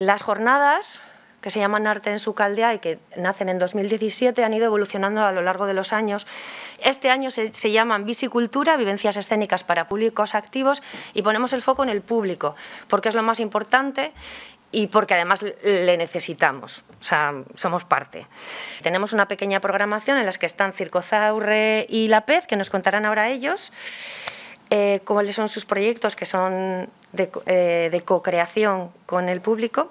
Las jornadas que se llaman Arte en su Caldea y que nacen en 2017, han ido evolucionando a lo largo de los años. Este año se, llaman Visicultura, vivencias escénicas para públicos activos y ponemos el foco en el público, porque es lo más importante y porque además le necesitamos, o sea, somos parte. Tenemos una pequeña programación en la que están Circozaurre y La Pez, que nos contarán ahora ellos eh, cuáles son sus proyectos que son eh, de, co-creación con el público.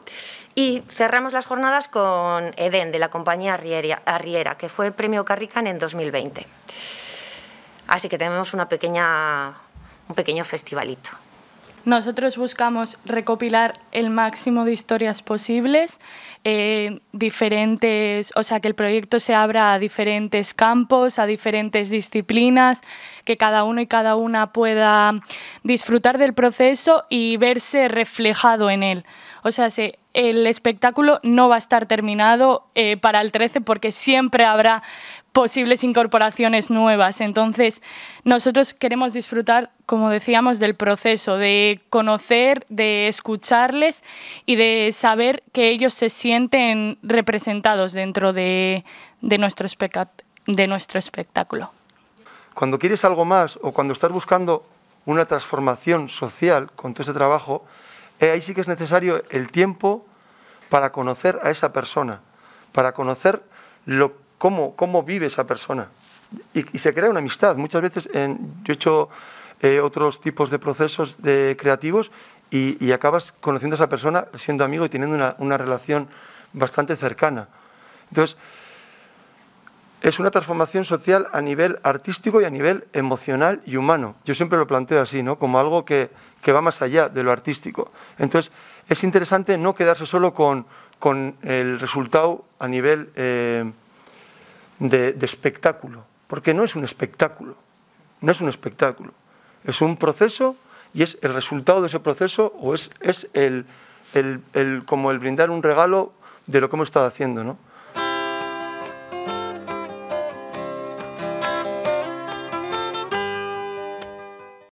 Y cerramos las jornadas con Eden de la compañía Arriera, que fue premio Carrican en 2020. Así que tenemos una pequeña, un pequeño festivalito. Nosotros buscamos recopilar el máximo de historias posibles, eh, diferentes, o sea, que el proyecto se abra a diferentes campos, a diferentes disciplinas, que cada uno y cada una pueda disfrutar del proceso y verse reflejado en él. O sea, se, el espectáculo no va a estar terminado eh, para el 13 porque siempre habrá posibles incorporaciones nuevas. Entonces, nosotros queremos disfrutar, como decíamos, del proceso, de conocer, de escucharles y de saber que ellos se sienten representados dentro de, nuestro, espectáculo. Cuando quieres algo más o cuando estás buscando una transformación social con todo ese trabajo, eh, ahí sí que es necesario el tiempo, para conocer a esa persona, para conocer cómo, cómo vive esa persona. Y, se crea una amistad. Muchas veces en, yo he hecho eh, otros tipos de procesos creativos y, acabas conociendo a esa persona, siendo amigo y teniendo una, una relación bastante cercana. Entonces, es una transformación social a nivel artístico y a nivel emocional y humano. Yo siempre lo planteo así, ¿no? como algo que, va más allá de lo artístico. Entonces, es interesante no quedarse solo con, con el resultado a nivel eh, de, espectáculo, porque no es un espectáculo, no es un espectáculo, es un proceso y es el resultado de ese proceso o es, es el, el, el, como el brindar un regalo de lo que hemos estado haciendo, ¿no?